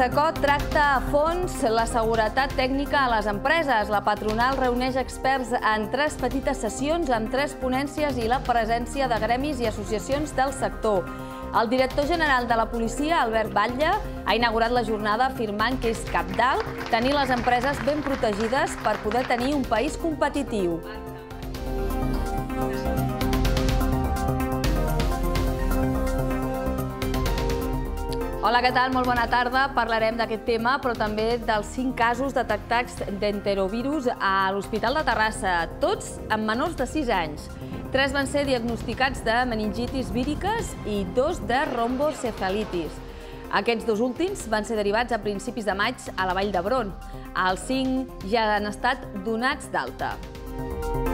Sacot tracta a fons la seguretat tècnica a les empreses. La patronal reuneix experts en tres petites sessions, amb tres ponències i la presència de gremis i associacions del sector. El director general de la policia, Albert Batlle, ha inaugurat la jornada afirmant que és dalt tenir les empreses ben protegides per poder tenir un país competitiu. Hola, què tal? Molt bona tarda. Parlarem d'aquest tema, però també dels 5 casos detectats d'enterovirus a l'Hospital de Terrassa, tots amb menors de 6 anys. Tres van ser diagnosticats de meningitis víriques i dos de rombocefalitis. Aquests dos últims van ser derivats a principis de maig a la Vall d'Hebron. Els 5 ja han estat donats d'alta. Música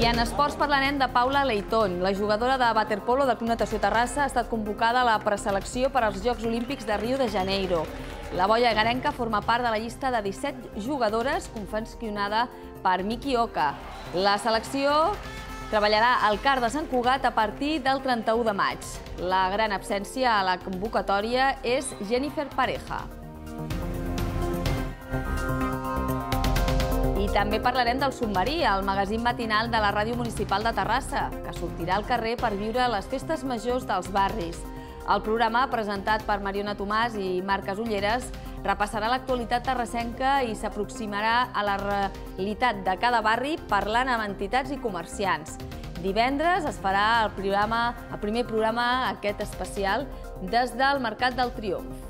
i en esports parlarem de Paula Leitón. La jugadora de waterpolo del Club Natació Terrassa ha estat convocada a la preselecció per als Jocs Olímpics de Rio de Janeiro. La boia garenca forma part de la llista de 17 jugadores confeccionada per Miki Oka. La selecció treballarà al CAR de Sant Cugat a partir del 31 de maig. La gran absència a la convocatòria és Jennifer Pareja. també parlarem del Submarí, el magazín matinal de la Ràdio Municipal de Terrassa, que sortirà al carrer per viure les festes majors dels barris. El programa, presentat per Mariona Tomàs i Marc Casulleres, repassarà l'actualitat terrassenca i s'aproximarà a la realitat de cada barri parlant amb entitats i comerciants. Divendres es farà el, programa, el primer programa, aquest especial, des del Mercat del Triomf.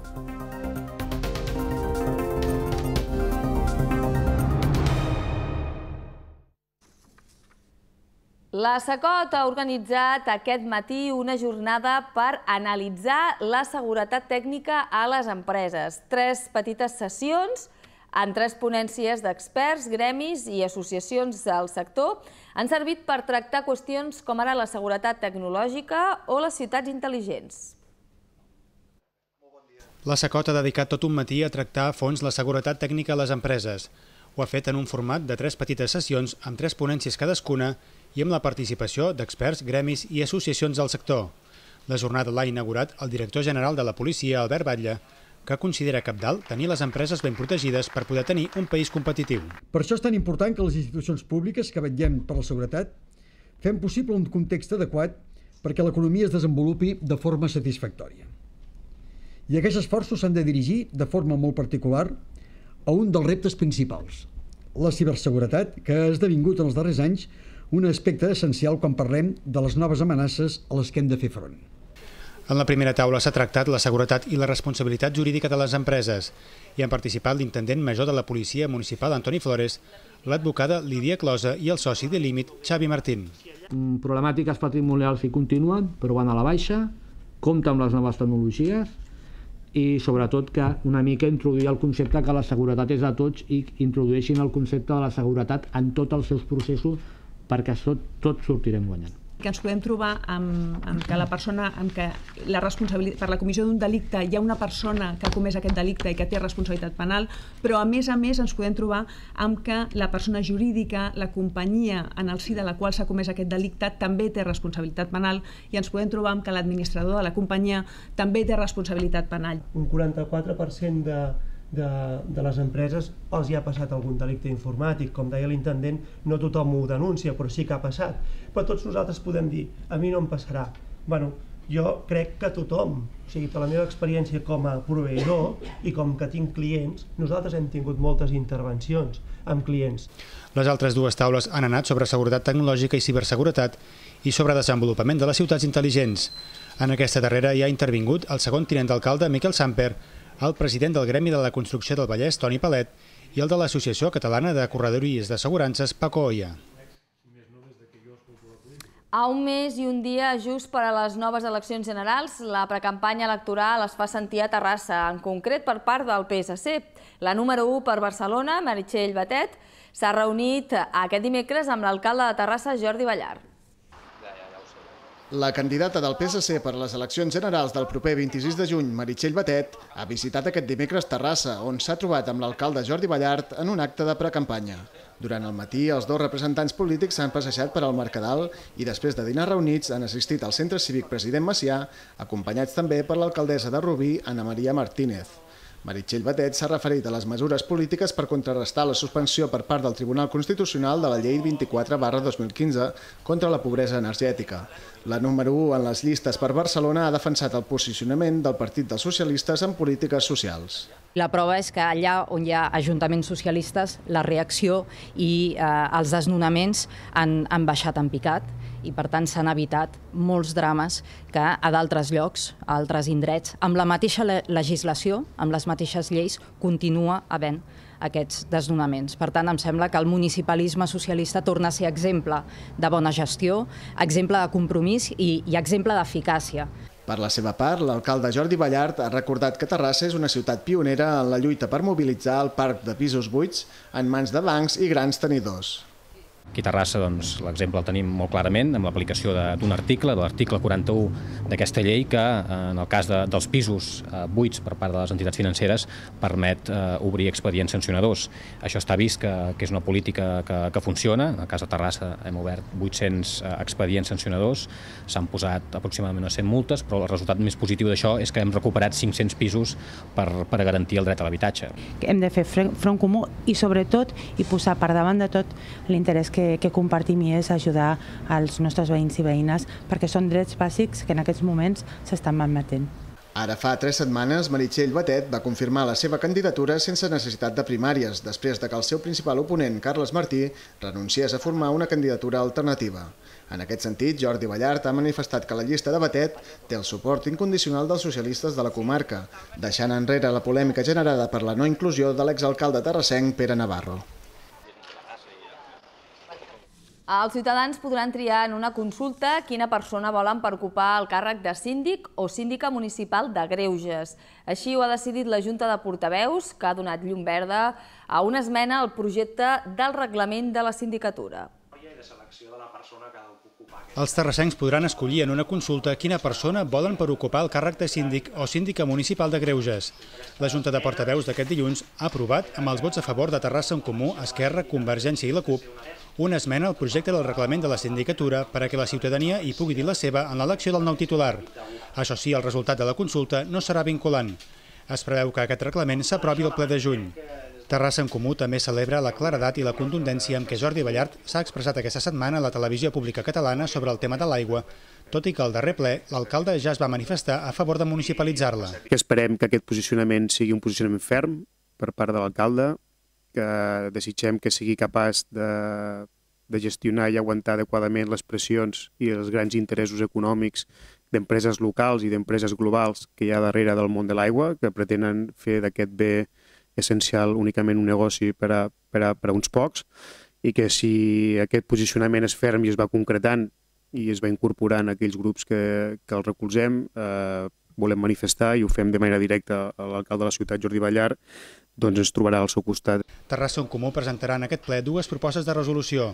La SACOT ha organitzat aquest matí una jornada per analitzar la seguretat tècnica a les empreses. Tres petites sessions amb tres ponències d'experts, gremis i associacions del sector han servit per tractar qüestions com ara la seguretat tecnològica o les ciutats intel·ligents. La SACOT ha dedicat tot un matí a tractar a fons la seguretat tècnica a les empreses. Ho ha fet en un format de tres petites sessions amb tres ponències cadascuna i amb la participació d'experts, gremis i associacions del sector. La jornada l'ha inaugurat el director general de la policia, Albert Batlle, que considera capdalt tenir les empreses ben protegides per poder tenir un país competitiu. Per això és tan important que les institucions públiques que vetllem per la seguretat fem possible un context adequat perquè l'economia es desenvolupi de forma satisfactòria. I aquests esforços s'han de dirigir de forma molt particular a un dels reptes principals, la ciberseguretat, que ha esdevingut en els darrers anys un aspecte essencial quan parlem de les noves amenaces a les que hem de fer front. En la primera taula s'ha tractat la seguretat i la responsabilitat jurídica de les empreses. Hi han participat l'intendent major de la policia municipal, Antoni Flores, l'advocada Lídia Closa i el soci de límit, Xavi Martín. Mm, problemàtiques patrimonials hi continuen, però van a la baixa, compta amb les noves tecnologies i sobretot que una mica introduir el concepte que la seguretat és de tots i introdueixin el concepte de la seguretat en tots els seus processos perquè tot, tots sortirem guanyant que ens podem trobar amb, amb que la persona amb que la responsabilitat per la comissió d'un delicte hi ha una persona que ha comès aquest delicte i que té responsabilitat penal, però a més a més ens podem trobar amb que la persona jurídica, la companyia en el si de la qual s'ha comès aquest delicte també té responsabilitat penal i ens podem trobar amb que l'administrador de la companyia també té responsabilitat penal. Un 44% de de, de les empreses els hi ha passat algun delicte informàtic. Com deia l'intendent, no tothom ho denuncia, però sí que ha passat. Però tots nosaltres podem dir, a mi no em passarà. Bueno, jo crec que tothom, o sigui, per la meva experiència com a proveïdor i com que tinc clients, nosaltres hem tingut moltes intervencions amb clients. Les altres dues taules han anat sobre seguretat tecnològica i ciberseguretat i sobre desenvolupament de les ciutats intel·ligents. En aquesta darrera hi ha intervingut el segon tinent d'alcalde, Miquel Samper, el president del Gremi de la Construcció del Vallès, Toni Palet, i el de l'Associació Catalana de Corredories d'Assegurances, Paco Oia. A un mes i un dia just per a les noves eleccions generals, la precampanya electoral es fa sentir a Terrassa, en concret per part del PSC. La número 1 per Barcelona, Meritxell Batet, s'ha reunit aquest dimecres amb l'alcalde de Terrassa, Jordi Ballar. La candidata del PSC per a les eleccions generals del proper 26 de juny, Meritxell Batet, ha visitat aquest dimecres Terrassa, on s'ha trobat amb l'alcalde Jordi Ballart en un acte de precampanya. Durant el matí, els dos representants polítics s'han passejat per al Mercadal i després de dinar reunits han assistit al Centre Cívic President Macià, acompanyats també per l'alcaldessa de Rubí, Ana Maria Martínez. Meritxell Batet s'ha referit a les mesures polítiques per contrarrestar la suspensió per part del Tribunal Constitucional de la Llei 24 barra 2015 contra la pobresa energètica. La número 1 en les llistes per Barcelona ha defensat el posicionament del Partit dels Socialistes en polítiques socials. La prova és que allà on hi ha ajuntaments socialistes, la reacció i eh, els desnonaments han, han baixat en picat i per tant s'han evitat molts drames que a d'altres llocs, a altres indrets, amb la mateixa legislació, amb les mateixes lleis, continua havent aquests desnonaments. Per tant, em sembla que el municipalisme socialista torna a ser exemple de bona gestió, exemple de compromís i, i exemple d'eficàcia. Per la seva part, l'alcalde Jordi Ballart ha recordat que Terrassa és una ciutat pionera en la lluita per mobilitzar el parc de pisos buits en mans de bancs i grans tenidors. Aquí a Terrassa doncs, l'exemple el tenim molt clarament amb l'aplicació d'un article, de l'article 41 d'aquesta llei, que eh, en el cas de, dels pisos eh, buits per part de les entitats financeres permet eh, obrir expedients sancionadors. Això està vist que, que és una política que, que funciona. En el cas de Terrassa hem obert 800 eh, expedients sancionadors, s'han posat aproximadament unes 100 multes, però el resultat més positiu d'això és que hem recuperat 500 pisos per, per garantir el dret a l'habitatge. Hem de fer front comú i, sobretot, i posar per davant de tot l'interès que que, que compartim i és ajudar als nostres veïns i veïnes perquè són drets bàsics que en aquests moments s'estan malmetent. Ara fa tres setmanes, Meritxell Batet va confirmar la seva candidatura sense necessitat de primàries, després de que el seu principal oponent, Carles Martí, renunciés a formar una candidatura alternativa. En aquest sentit, Jordi Ballart ha manifestat que la llista de Batet té el suport incondicional dels socialistes de la comarca, deixant enrere la polèmica generada per la no inclusió de l'exalcalde terrassenc Pere Navarro. Els ciutadans podran triar en una consulta quina persona volen per ocupar el càrrec de síndic o síndica municipal de Greuges. Així ho ha decidit la Junta de Portaveus, que ha donat llum verda a una esmena al projecte del reglament de la sindicatura. Els terrassencs podran escollir en una consulta quina persona volen per ocupar el càrrec de síndic o síndica municipal de Greuges. La Junta de Portaveus d'aquest dilluns ha aprovat, amb els vots a favor de Terrassa en Comú, Esquerra, Convergència i la CUP, una esmena al projecte del reglament de la sindicatura per a que la ciutadania hi pugui dir la seva en l'elecció del nou titular. Això sí, el resultat de la consulta no serà vinculant. Es preveu que aquest reglament s'aprovi el ple de juny. Terrassa en Comú també celebra la claredat i la contundència amb què Jordi Ballart s'ha expressat aquesta setmana a la televisió pública catalana sobre el tema de l'aigua, tot i que al darrer ple l'alcalde ja es va manifestar a favor de municipalitzar-la. Esperem que aquest posicionament sigui un posicionament ferm per part de l'alcalde, que desitgem que sigui capaç de, de gestionar i aguantar adequadament les pressions i els grans interessos econòmics d'empreses locals i d'empreses globals que hi ha darrere del món de l'aigua, que pretenen fer d'aquest bé essencial únicament un negoci per a, per a, per a uns pocs i que si aquest posicionament és ferm i es va concretant i es va incorporant en aquells grups que, que el recolzem, eh, volem manifestar i ho fem de manera directa a l'alcalde de la ciutat, Jordi Ballar, doncs ens trobarà al seu costat. Terrassa en Comú presentarà en aquest ple dues propostes de resolució,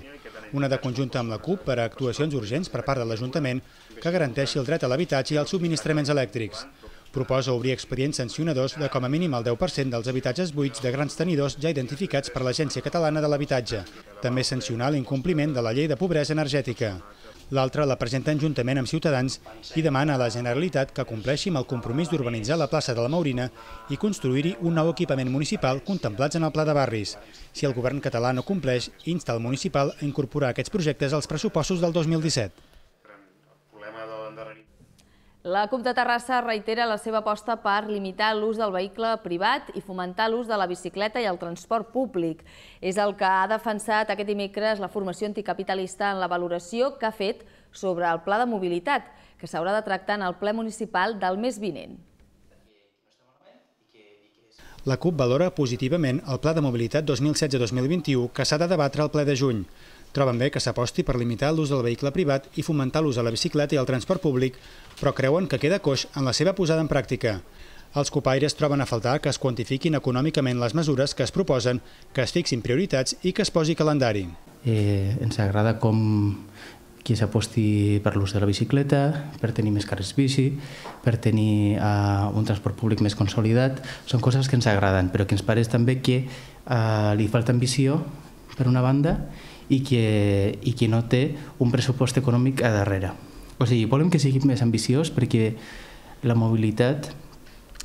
una de conjunta amb la CUP per a actuacions urgents per part de l'Ajuntament que garanteixi el dret a l'habitatge i als subministraments elèctrics, Proposa obrir expedients sancionadors de com a mínim el 10% dels habitatges buits de grans tenidors ja identificats per l'Agència Catalana de l'Habitatge. També sancionar l'incompliment de la llei de pobresa energètica. L'altra la en juntament amb Ciutadans i demana a la Generalitat que compleixi amb el compromís d'urbanitzar la plaça de la Maurina i construir-hi un nou equipament municipal contemplats en el Pla de Barris. Si el govern català no compleix, insta el municipal a incorporar aquests projectes als pressupostos del 2017. La CUP de Terrassa reitera la seva aposta per limitar l'ús del vehicle privat i fomentar l'ús de la bicicleta i el transport públic. És el que ha defensat aquest dimecres la formació anticapitalista en la valoració que ha fet sobre el pla de mobilitat, que s'haurà de tractar en el ple municipal del mes vinent. La CUP valora positivament el Pla de Mobilitat 2016-2021 que s'ha de debatre al ple de juny. Troben bé que s'aposti per limitar l'ús del vehicle privat i fomentar l'ús de la bicicleta i el transport públic, però creuen que queda coix en la seva posada en pràctica. Els copaires troben a faltar que es quantifiquin econòmicament les mesures que es proposen, que es fixin prioritats i que es posi calendari. Eh, ens agrada com qui s'aposti per l'ús de la bicicleta, per tenir més carrers bici, per tenir uh, un transport públic més consolidat, són coses que ens agraden, però que ens pareix també que uh, li falta ambició, per una banda, i que, i que no té un pressupost econòmic a darrere. O sigui, volem que sigui més ambiciós perquè la mobilitat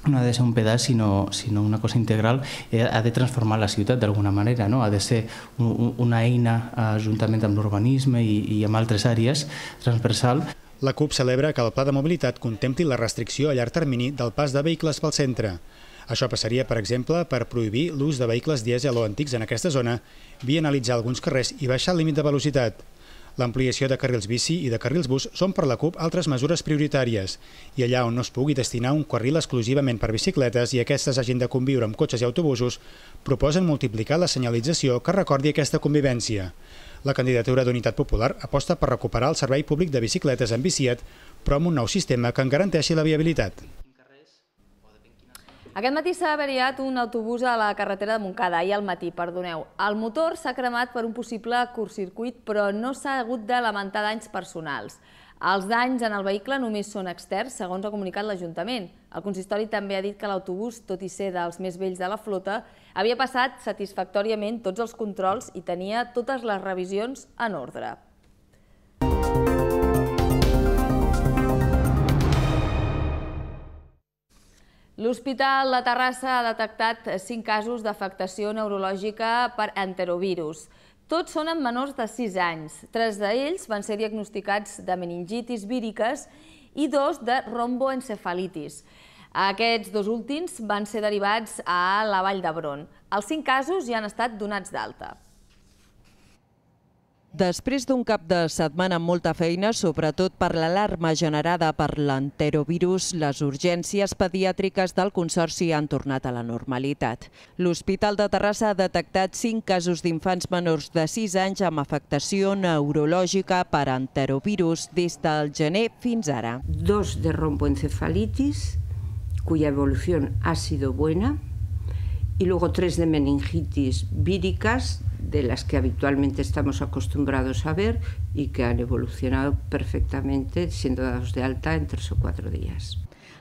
no ha de ser un pedaç, sinó, sinó una cosa integral, eh, ha de transformar la ciutat d'alguna manera, no? ha de ser una eina eh, juntament amb l'urbanisme i, i amb altres àrees transversal. La CUP celebra que el pla de mobilitat contempli la restricció a llarg termini del pas de vehicles pel centre. Això passaria, per exemple, per prohibir l'ús de vehicles dièsel o antics en aquesta zona, vianalitzar alguns carrers i baixar el límit de velocitat. L'ampliació de carrils bici i de carrils bus són per la CUP altres mesures prioritàries i allà on no es pugui destinar un carril exclusivament per bicicletes i aquestes hagin de conviure amb cotxes i autobusos, proposen multiplicar la senyalització que recordi aquesta convivència. La candidatura d'Unitat Popular aposta per recuperar el servei públic de bicicletes en biciet, però amb un nou sistema que en garanteixi la viabilitat. Aquest matí s'ha avariat un autobús a la carretera de Montcada, ahir al matí, perdoneu. El motor s'ha cremat per un possible curtcircuit, però no s'ha hagut de lamentar danys personals. Els danys en el vehicle només són externs, segons ha comunicat l'Ajuntament. El consistori també ha dit que l'autobús, tot i ser dels més vells de la flota, havia passat satisfactòriament tots els controls i tenia totes les revisions en ordre. L'Hospital La Terrassa ha detectat 5 casos d'afectació neurològica per enterovirus. Tots són en menors de 6 anys. Tres d'ells van ser diagnosticats de meningitis víriques i dos de romboencefalitis. Aquests dos últims van ser derivats a la Vall d'Hebron. Els 5 casos ja han estat donats d'alta. Després d'un cap de setmana amb molta feina, sobretot per l'alarma generada per l'enterovirus, les urgències pediàtriques del Consorci han tornat a la normalitat. L'Hospital de Terrassa ha detectat 5 casos d'infants menors de 6 anys amb afectació neurològica per enterovirus des del gener fins ara. Dos de rompoencefalitis, cuya evolución ha sido buena, y luego tres de meningitis víricas de las que habitualmente estamos acostumbrados a ver y que han evolucionado perfectamente siendo dados de alta en tres o cuatro días.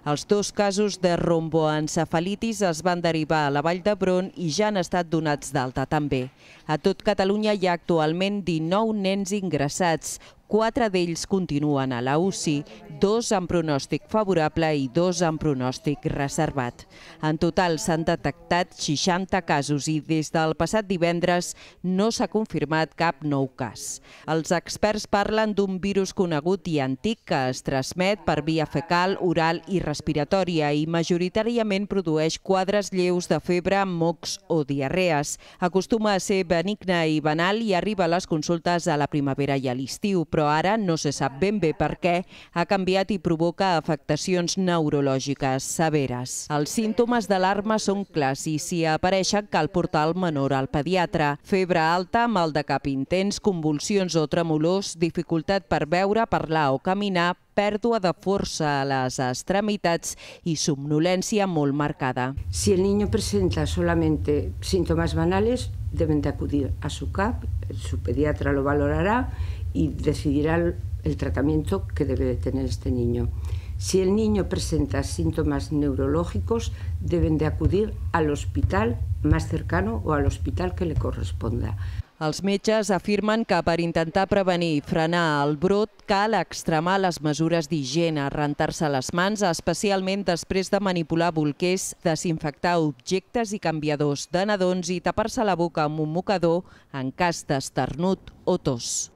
Els dos casos de romboencefalitis es van derivar a la Vall d'Hebron i ja han estat donats d'alta també. A tot Catalunya hi ha actualment 19 nens ingressats, Quatre d'ells continuen a la UCI, dos amb pronòstic favorable i dos amb pronòstic reservat. En total s'han detectat 60 casos i des del passat divendres no s'ha confirmat cap nou cas. Els experts parlen d'un virus conegut i antic que es transmet per via fecal, oral i respiratòria i majoritàriament produeix quadres lleus de febre, mocs o diarrees. Acostuma a ser benigna i banal i arriba a les consultes a la primavera i a l'estiu, però ara no se sap ben bé per què ha canviat i provoca afectacions neurològiques severes. Els símptomes d'alarma són clars i si apareixen cal portar el menor al pediatre. Febre alta, mal de cap intens, convulsions o tremolors, dificultat per veure, parlar o caminar, pèrdua de força a les extremitats i somnolència molt marcada. Si el niño presenta solamente símptomes banales, deben de acudir a su CAP, su pediatra lo valorará y decidirá el, el tratamiento que debe tener este niño. Si el niño presenta síntomas neurológicos, deben de acudir al hospital más cercano o al hospital que le corresponda. Els metges afirmen que per intentar prevenir i frenar el brot cal extremar les mesures d'higiene, rentar-se les mans, especialment després de manipular bolquers, desinfectar objectes i canviadors de nadons i tapar-se la boca amb un mocador en cas d'esternut o tos.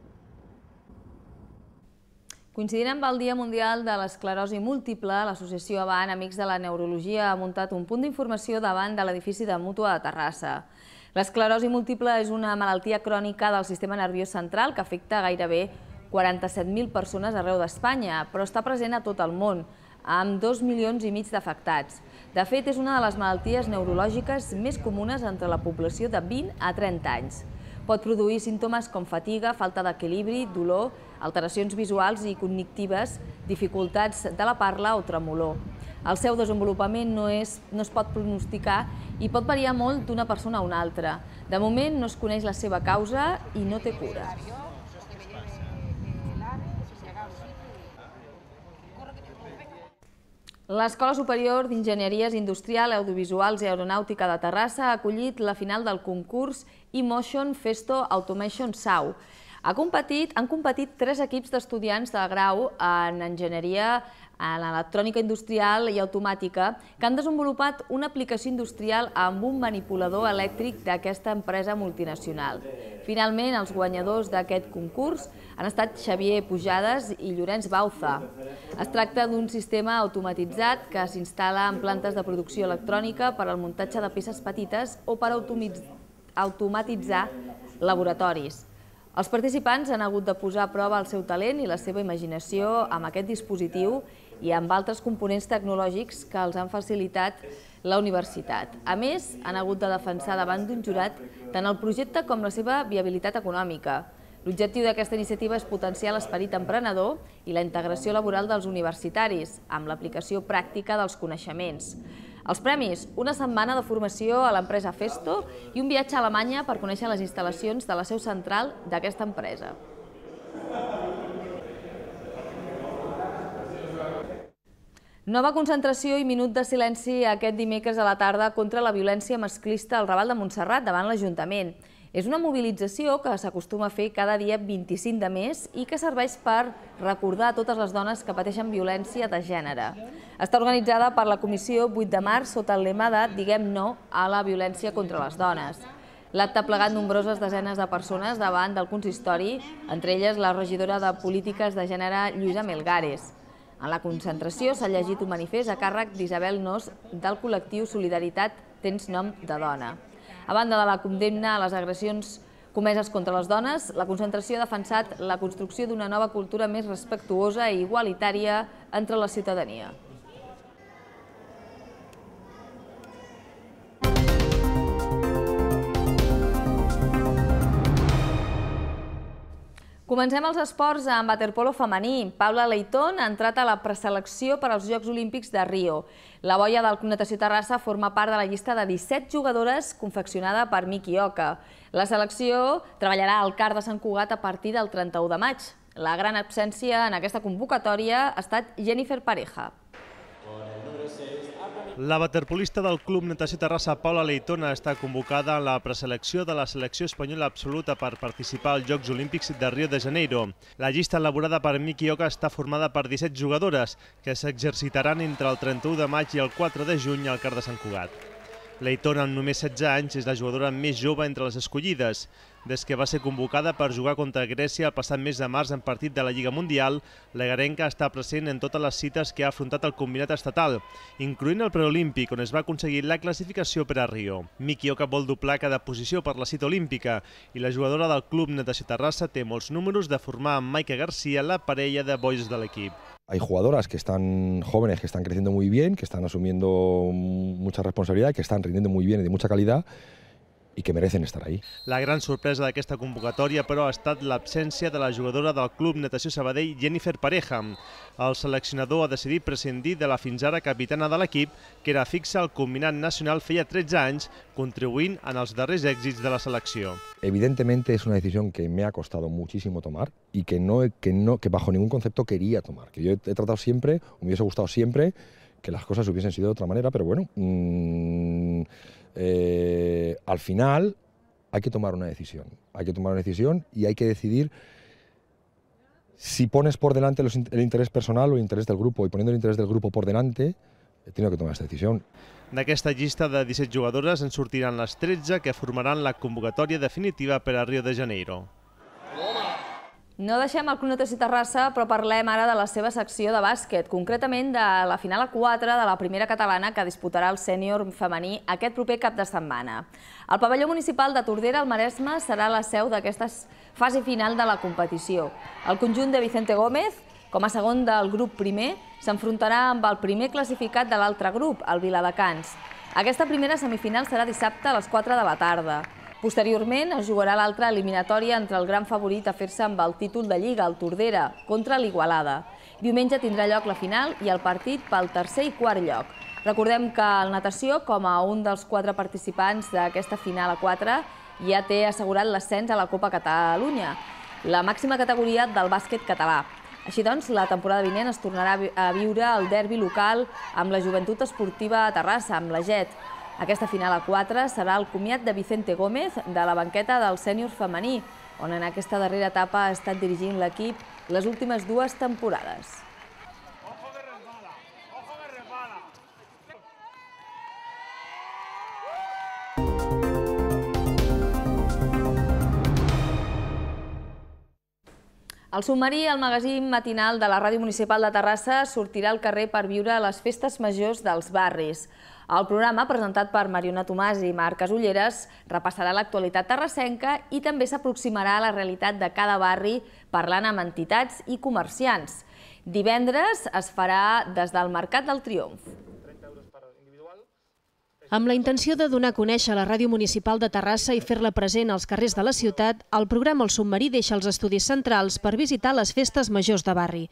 Coincidint amb el Dia Mundial de l'Esclerosi Múltiple, l'associació Avant Amics de la Neurologia ha muntat un punt d'informació davant de l'edifici de Mútua de Terrassa. L'esclerosi múltiple és una malaltia crònica del sistema nerviós central que afecta gairebé 47.000 persones arreu d'Espanya, però està present a tot el món, amb 2 milions i mig d'afectats. De fet, és una de les malalties neurològiques més comunes entre la població de 20 a 30 anys. Pot produir símptomes com fatiga, falta d'equilibri, dolor alteracions visuals i cognitives, dificultats de la parla o tremolor. El seu desenvolupament no, és, no es pot pronosticar i pot variar molt d'una persona a una altra. De moment no es coneix la seva causa i no té cura. L'Escola Superior d'Enginyeries Industrial, Audiovisuals i Aeronàutica de Terrassa ha acollit la final del concurs e-Motion Festo Automation SAU. Ha competit, han competit tres equips d'estudiants de grau en enginyeria en electrònica industrial i automàtica, que han desenvolupat una aplicació industrial amb un manipulador elèctric d'aquesta empresa multinacional. Finalment, els guanyadors d'aquest concurs han estat Xavier Pujades i Llorenç Bauza. Es tracta d'un sistema automatitzat que s'instal·la en plantes de producció electrònica per al muntatge de peces petites o per automatitzar laboratoris. Els participants han hagut de posar a prova el seu talent i la seva imaginació amb aquest dispositiu i amb altres components tecnològics que els han facilitat la universitat. A més, han hagut de defensar davant d'un jurat tant el projecte com la seva viabilitat econòmica. L'objectiu d'aquesta iniciativa és potenciar l'esperit emprenedor i la integració laboral dels universitaris amb l'aplicació pràctica dels coneixements. Els premis, una setmana de formació a l'empresa Festo i un viatge a Alemanya per conèixer les instal·lacions de la seu central d'aquesta empresa. Nova concentració i minut de silenci aquest dimecres a la tarda contra la violència masclista al Raval de Montserrat davant l'Ajuntament. És una mobilització que s'acostuma a fer cada dia 25 de mes i que serveix per recordar a totes les dones que pateixen violència de gènere. Està organitzada per la Comissió 8 de març sota el lema de Diguem no a la violència contra les dones. L'acte ha plegat nombroses desenes de persones davant del consistori, entre elles la regidora de Polítiques de Gènere, Lluïsa Melgares. En la concentració s'ha llegit un manifest a càrrec d'Isabel Nos del col·lectiu Solidaritat Tens Nom de Dona. A banda de la condemna a les agressions comeses contra les dones, la concentració ha defensat la construcció d'una nova cultura més respectuosa i igualitària entre la ciutadania. Comencem els esports amb waterpolo femení. Paula Leiton ha entrat a la preselecció per als Jocs Olímpics de Rio. La boia del Club Natació Terrassa forma part de la llista de 17 jugadores confeccionada per Miki Oka. La selecció treballarà al CAR de Sant Cugat a partir del 31 de maig. La gran absència en aquesta convocatòria ha estat Jennifer Pareja. La waterpolista del Club Natació Terrassa Paula Leitona està convocada en la preselecció de la selecció espanyola absoluta per participar als Jocs Olímpics de Rio de Janeiro. La llista elaborada per Miki Oka està formada per 17 jugadores que s'exercitaran entre el 31 de maig i el 4 de juny al Car de Sant Cugat. Leitona, amb només 16 anys, és la jugadora més jove entre les escollides. Des que va ser convocada per jugar contra Grècia el passat mes de març en partit de la Lliga Mundial, la Garenca està present en totes les cites que ha afrontat el combinat estatal, incloent el preolímpic on es va aconseguir la classificació per a Rio. Miki Oca vol doblar cada posició per la cita olímpica i la jugadora del Club Natació Terrassa té molts números de formar amb Maika García la parella de bois de l'equip. Hay jugadoras que están jóvenes, que están creciendo muy bien, que están asumiendo mucha responsabilidad, que están rindiendo muy bien y de mucha calidad, i que mereixen estar ahí. La gran sorpresa d'aquesta convocatòria, però, ha estat l'absència de la jugadora del Club Natació Sabadell, Jennifer Pareja. El seleccionador ha decidit prescindir de la fins ara capitana de l'equip, que era fixa al combinat nacional feia 13 anys, contribuint en els darrers èxits de la selecció. Evidentment és una decisió que m'ha costat moltíssim tomar i que, no, que, no, que bajo ningún concepto quería tomar, que yo he tratado siempre, me hubiese gustado siempre que las cosas hubiesen sido de otra manera, pero bueno... Mmm eh, al final hay que tomar una decisión. Hay que tomar una decisión y hay que decidir si pones por delante los, el interés personal o el interés del grupo. Y poniendo el interés del grupo por delante, he tenido que tomar decisión. decisió. D'aquesta llista de 17 jugadores en sortiran les 13 que formaran la convocatòria definitiva per a Rio de Janeiro. No deixem el Club Natació Terrassa, però parlem ara de la seva secció de bàsquet, concretament de la final a 4 de la primera catalana que disputarà el sènior femení aquest proper cap de setmana. El pavelló municipal de Tordera, al Maresme, serà la seu d'aquesta fase final de la competició. El conjunt de Vicente Gómez, com a segon del grup primer, s'enfrontarà amb el primer classificat de l'altre grup, el Viladecans. Aquesta primera semifinal serà dissabte a les 4 de la tarda. Posteriorment es jugarà l'altra eliminatòria entre el gran favorit a fer-se amb el títol de Lliga, el Tordera, contra l'Igualada. Diumenge tindrà lloc la final i el partit pel tercer i quart lloc. Recordem que el natació, com a un dels quatre participants d'aquesta final a 4, ja té assegurat l'ascens a la Copa Catalunya, la màxima categoria del bàsquet català. Així doncs, la temporada vinent es tornarà a viure el derbi local amb la joventut esportiva a Terrassa, amb la JET. Aquesta final a 4 serà el comiat de Vicente Gómez de la banqueta del sènior femení, on en aquesta darrera etapa ha estat dirigint l'equip les últimes dues temporades. El submarí, el magazín matinal de la Ràdio Municipal de Terrassa, sortirà al carrer per viure les festes majors dels barris. El programa, presentat per Mariona Tomàs i Marc Casulleres, repassarà l'actualitat terrassenca i també s'aproximarà a la realitat de cada barri parlant amb entitats i comerciants. Divendres es farà des del Mercat del Triomf. Amb la intenció de donar a conèixer la Ràdio Municipal de Terrassa i fer-la present als carrers de la ciutat, el programa El Submarí deixa els estudis centrals per visitar les festes majors de barri.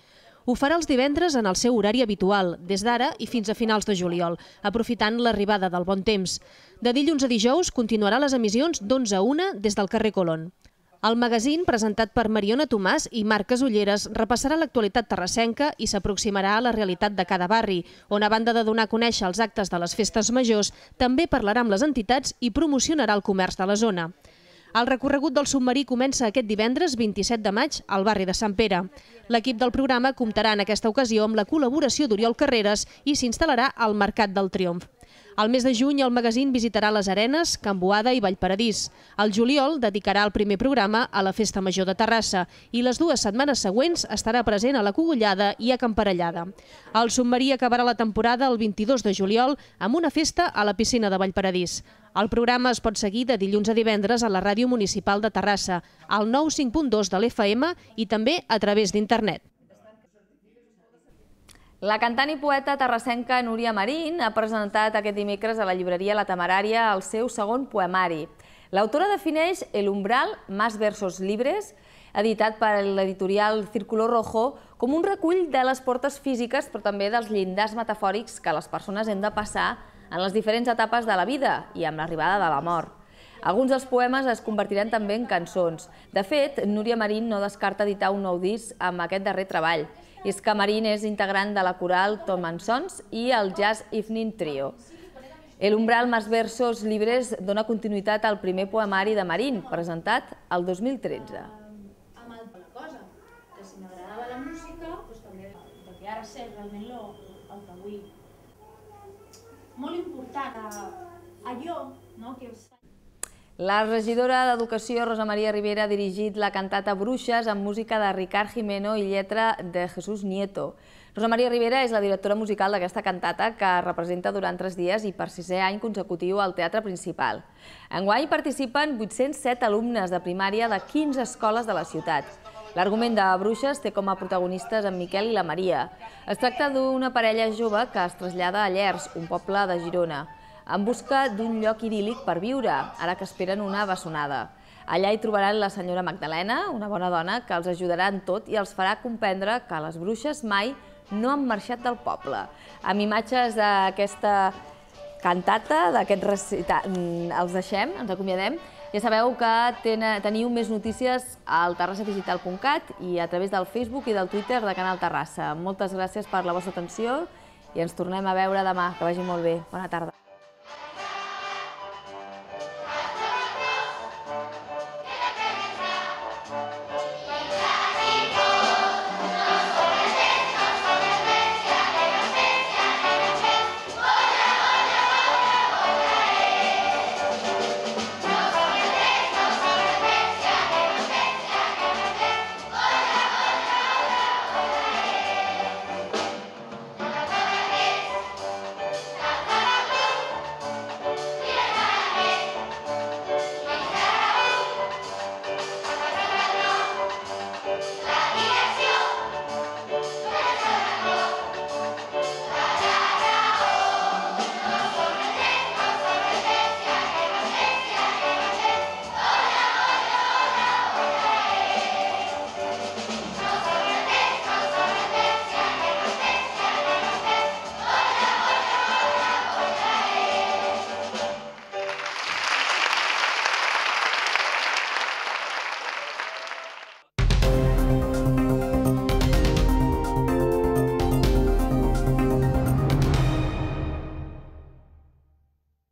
Ho farà els divendres en el seu horari habitual, des d'ara i fins a finals de juliol, aprofitant l'arribada del bon temps. De dilluns a dijous continuarà les emissions d'11 a 1 des del carrer Colón. El magazín, presentat per Mariona Tomàs i Marc Casulleres, repassarà l'actualitat terrassenca i s'aproximarà a la realitat de cada barri, on, a banda de donar a conèixer els actes de les festes majors, també parlarà amb les entitats i promocionarà el comerç de la zona. El recorregut del submarí comença aquest divendres 27 de maig al barri de Sant Pere. L'equip del programa comptarà en aquesta ocasió amb la col·laboració d'Oriol Carreras i s'instal·larà al Mercat del Triomf. Al mes de juny, el magazín visitarà les Arenes, Camboada i Vallparadís. El juliol dedicarà el primer programa a la Festa Major de Terrassa i les dues setmanes següents estarà present a la Cogullada i a Camparellada. El submarí acabarà la temporada el 22 de juliol amb una festa a la piscina de Vallparadís. El programa es pot seguir de dilluns a divendres a la Ràdio Municipal de Terrassa, al 95.2 de l'FM i també a través d'internet. La cantant i poeta terrassenca Núria Marín ha presentat aquest dimecres a la llibreria La Temerària el seu segon poemari. L'autora defineix El umbral, más versos libres, editat per l'editorial Círculo Rojo, com un recull de les portes físiques, però també dels llindars metafòrics que les persones hem de passar en les diferents etapes de la vida i amb l'arribada de la mort. Alguns dels poemes es convertiran també en cançons. De fet, Núria Marín no descarta editar un nou disc amb aquest darrer treball. Isca Marín és integrant de la coral Tom Sons i el Jazz Evening Trio. El umbral Mas Versos Libres dona continuïtat al primer poemari de Marín, presentat el 2013. Amb la cosa, que si m'agradava la música, doncs també que ara sé realment lo, el que vull. Molt important, eh, allò no, que... La regidora d'Educació, Rosa Maria Rivera, ha dirigit la cantata Bruixes amb música de Ricard Jimeno i lletra de Jesús Nieto. Rosa Maria Rivera és la directora musical d'aquesta cantata que representa durant tres dies i per sisè any consecutiu al Teatre Principal. Enguany participen 807 alumnes de primària de 15 escoles de la ciutat. L'argument de Bruixes té com a protagonistes en Miquel i la Maria. Es tracta d'una parella jove que es trasllada a Llers, un poble de Girona en busca d'un lloc idíl·lic per viure, ara que esperen una bessonada. Allà hi trobaran la senyora Magdalena, una bona dona, que els ajudarà en tot i els farà comprendre que les bruixes mai no han marxat del poble. Amb imatges d'aquesta cantata, d'aquest recitat, els deixem, ens acomiadem. Ja sabeu que teniu més notícies al terrassadigital.cat i a través del Facebook i del Twitter de Canal Terrassa. Moltes gràcies per la vostra atenció i ens tornem a veure demà. Que vagi molt bé. Bona tarda.